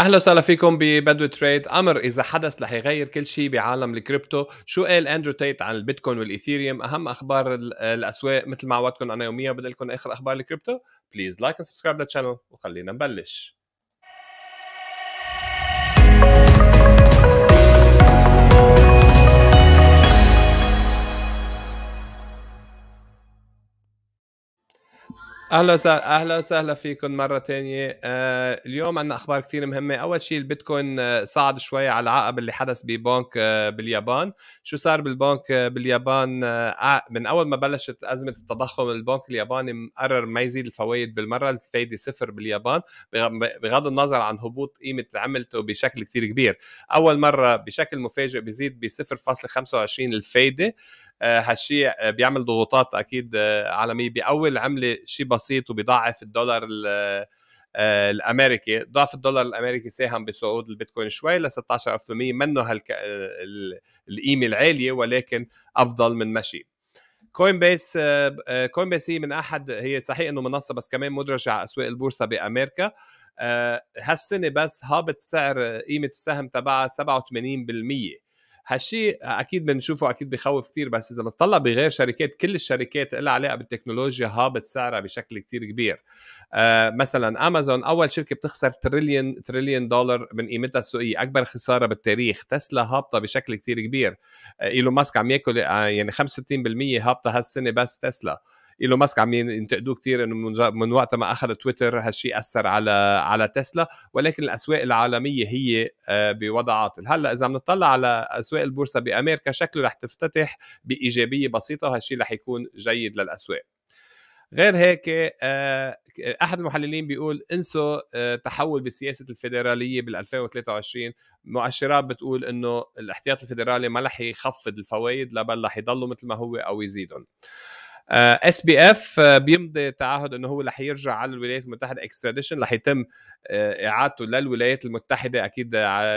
اهلا وسهلا فيكم ببدو تريد امر اذا حدث رح يغير كل شيء بعالم الكريبتو شو قال اندرو تيت عن البيتكوين والايثيريوم اهم اخبار الاسواق مثل ما عودتكم انا يوميا بدي لكم اخر اخبار الكريبتو بليز لايك اند سبسكرايب للشانل وخلينا نبلش اهلا وسهلا اهلا وسهلا فيكم مره ثانيه آه، اليوم عندنا اخبار كثير مهمه اول شيء البيتكوين آه، صعد شوي على العقب اللي حدث ببنك آه، باليابان شو صار بالبنك باليابان من اول ما بلشت ازمه التضخم البنك الياباني قرر ما يزيد الفوائد بالمره الفايده صفر باليابان بغض النظر عن هبوط قيمه عملته بشكل كثير كبير اول مره بشكل مفاجئ بيزيد ب 0.25 الفايده آه، هالشيء آه، بيعمل ضغوطات اكيد آه، عالميه بيقوي العمله شيء بسيط وبيضعف الدولار الامريكي ضعف الدولار الامريكي ساهم بصعود البيتكوين شوي ل 16800 منه هالك... القيمه العاليه ولكن افضل من مشي كوين بيس كوين بيس هي من احد هي صحيح انه منصه بس كمان مدرجه على اسواق البورصه بامريكا هالسنه بس هابط سعر قيمه السهم تبعها 87% هالشيء اكيد بنشوفه اكيد بخوف كثير بس اذا بتطلع بغير شركات كل الشركات لها علاقه بالتكنولوجيا هابط سعرها بشكل كثير كبير آه مثلا امازون اول شركه بتخسر تريليون تريليون دولار من قيمتها السوقيه اكبر خساره بالتاريخ تسلا هابطه بشكل كثير كبير آه ايلون ماسك عم ياكل آه، يعني 65% هابطه هالسنه بس تسلا ايلون ماسك عم ينتقدوه كثير انه من, من وقت ما اخذ تويتر هالشيء اثر على على تسلا ولكن الاسواق العالميه هي آه، بوضع عاطل هلا اذا بنطلع على اسواق البورصه بامريكا شكله رح تفتتح بايجابيه بسيطه وهالشيء رح يكون جيد للاسواق غير هيك آه، احد المحللين بيقول انسوا آه، تحول بسياسه الفيدراليه بال 2023 مؤشرات بتقول انه الاحتياط الفيدرالي ما رح يخفض الفوائد لا بل رح يضلوا مثل ما هو او يزيدهم اس بي اف بيمضي تعهد انه هو رح يرجع على الولايات المتحده اكستراديشن رح يتم آه، اعادته للولايات المتحده اكيد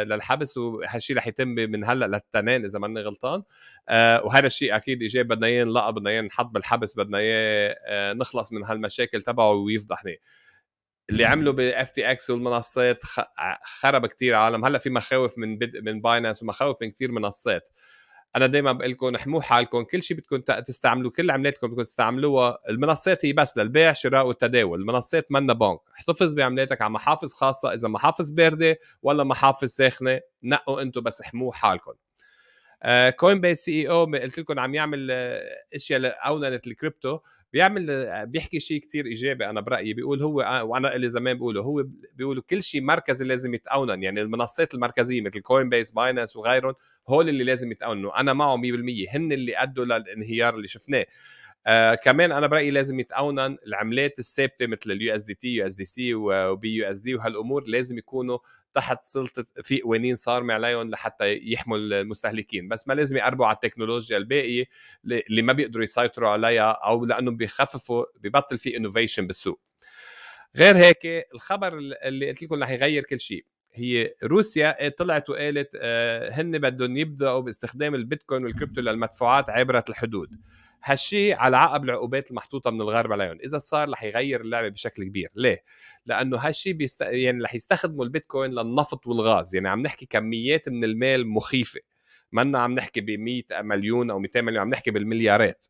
للحبس وهالشيء رح يتم من هلا للتنين اذا ماني غلطان آه، وهذا الشيء اكيد اجى بدنا اياه نلقى بدنا اياه نحط بالحبس بدنا اياه آه، نخلص من هالمشاكل تبعه ويفضحني اللي عملوا بالاف تي اكس والمنصات خرب كثير عالم هلا في مخاوف من من باينانس ومخاوف من كثير منصات انا دائما بقول لكم احموا حالكم كل شيء بدكم تستعملوا كل عملاتكم بدكم تستعملوها المنصات هي بس للبيع شراء والتداول المنصات منا بنك احتفظ بعملاتك على محافظ خاصه اذا محافظ بارده ولا محافظ ساخنه نقوا انتم بس احموا حالكم كوين بيس سي اي او قلت لكم عم يعمل آه، اشياء اوننت الكريبتو بيعمل آه، بيحكي شيء كتير ايجابي انا برايي بيقول هو آه، وانا اللي زمان بقوله هو بيقولوا كل شيء مركزي لازم يتقونن يعني المنصات المركزيه مثل كوين بيس باينانس وغيرهم هول اللي لازم يتقونوا انا معه 100% هن اللي ادوا للانهيار اللي شفناه آه كمان انا برايي لازم يتقونن العملات الثابته مثل اليو اس دي تي يو اس دي سي وبي يو اس دي وهالامور لازم يكونوا تحت سلطه في قوانين صارمه عليهم لحتى يحموا المستهلكين بس ما لازم يقربوا على التكنولوجيا الباقيه اللي ما بيقدروا يسيطروا عليها او لانهم بيخففوا ببطل في انوفيشن بالسوق غير هيك الخبر اللي قلت لكم رح يغير كل شيء هي روسيا آه، طلعت وقالت آه، هن بدهم يبداوا باستخدام البيتكوين والكريبتو للمدفوعات عبر الحدود هالشيء على عقب العقوبات المحطوطه من الغرب عليهم اذا صار رح يغير اللعبه بشكل كبير ليه لانه هالشيء بيست... يعني رح يستخدموا البيتكوين للنفط والغاز يعني عم نحكي كميات من المال مخيفه منا عم نحكي ب 100 مليون او 200 مليون عم نحكي بالمليارات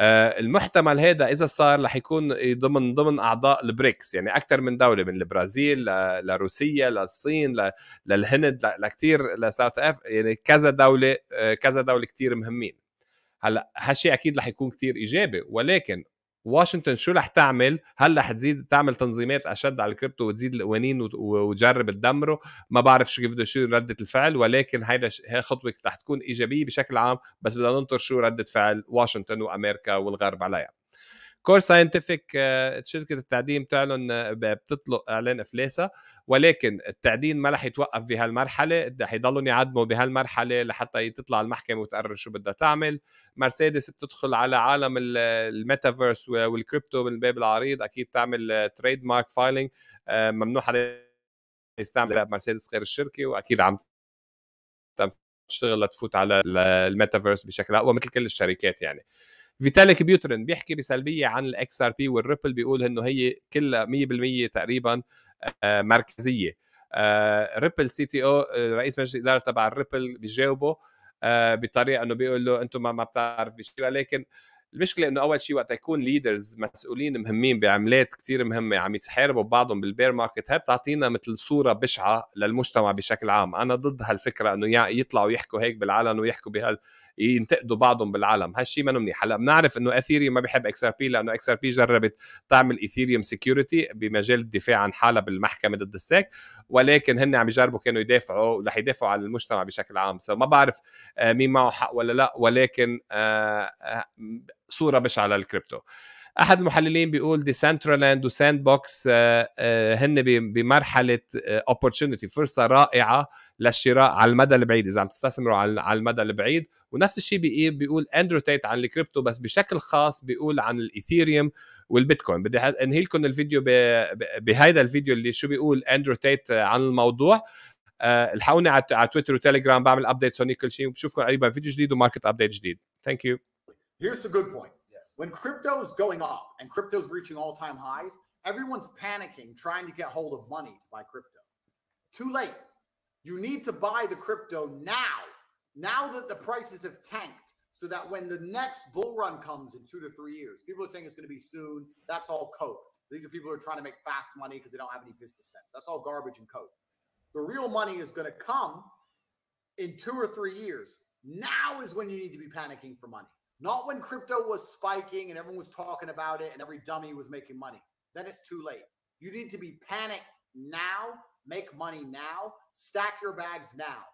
آه المحتمل هذا اذا صار رح يكون ضمن ضمن اعضاء البريكس يعني اكثر من دوله من البرازيل ل... لروسيا للصين ل... للهند ل... لكثير لساوث اف يعني كذا دوله آه، كذا دوله كثير مهمين هلا هالشيء اكيد رح يكون كثير ايجابي ولكن واشنطن شو رح تعمل؟ هل رح تزيد تعمل تنظيمات اشد على الكريبتو وتزيد القوانين وتجرب تدمره؟ ما بعرف شو كيف بده يصير رده الفعل ولكن هيدا هي خطوه رح تكون ايجابيه بشكل عام بس بدنا ننطر شو رده فعل واشنطن وامريكا والغرب عليها. كور ساينتفك آه، شركه التعدين بتعلن آه، بتطلق اعلان افلاسها ولكن التعدين ما رح يتوقف بهالمرحله رح يضلهم يعدموا بهالمرحله لحتى تطلع المحكمه وتقرر شو بدها تعمل مرسيدس بتدخل على عالم الميتافيرس والكريبتو من الباب العريض اكيد تعمل تريد مارك فايلينج ممنوع حدا يستعمل مرسيدس غير الشركه واكيد عم تشتغل لتفوت على الميتافيرس بشكل اقوى مثل كل الشركات يعني فيتاليك بيوترين بيحكي بسلبيه عن الاكس ار بي والريبل بيقول انه هي كلها 100% تقريبا آه، مركزيه ريبل سي تي او رئيس مجلس الاداره تبع الريبل بيجاوبه آه، بطريقه انه بيقول له انتم ما بتعرف بشيء ولكن المشكله انه اول شيء وقت يكون ليدرز مسؤولين مهمين بعملات كثير مهمه عم يتحاربوا بعضهم بالبير ماركت هاي بتعطينا مثل صوره بشعه للمجتمع بشكل عام انا ضد هالفكره انه يطلعوا يحكوا هيك بالعلن ويحكوا بهال ينتقدوا بعضهم بالعالم هالشيء ما منيح هلا بنعرف انه اثيريوم ما بيحب اكس ار بي لانه اكس ار بي جربت تعمل اثيريوم سكيورتي بمجال الدفاع عن حالها بالمحكمه ضد السيك ولكن هن عم يجربوا كانوا يدافعوا رح يدافعوا على المجتمع بشكل عام سو ما بعرف آه، مين معه حق ولا لا ولكن آه، آه، صوره بش على الكريبتو احد المحللين بيقول دي سنترالاند وساند بوكس هن بمرحله اوبورتونيتي آه، فرصه رائعه للشراء على المدى البعيد اذا عم تستثمروا على المدى البعيد ونفس الشيء بيقول اندرو تيت عن الكريبتو بس بشكل خاص بيقول عن الايثيريوم والبيتكوين بدي انهي لكم الفيديو بهذا الفيديو اللي شو بيقول اندرو آه، تيت عن الموضوع آه، الحقوني على تويتر وتليجرام بعمل ابديتس هونيك كل شيء وبشوفكم قريبا فيديو جديد وماركت ابديت جديد ثانك يو Here's the good point. Yes. When crypto's going up and crypto's reaching all-time highs, everyone's panicking trying to get hold of money to buy crypto. Too late. You need to buy the crypto now. Now that the prices have tanked, so that when the next bull run comes in two to three years, people are saying it's going to be soon. That's all coke. These are people who are trying to make fast money because they don't have any business sense. That's all garbage and coke. The real money is going to come in two or three years. Now is when you need to be panicking for money. Not when crypto was spiking and everyone was talking about it and every dummy was making money. Then it's too late. You need to be panicked now, make money now, stack your bags now.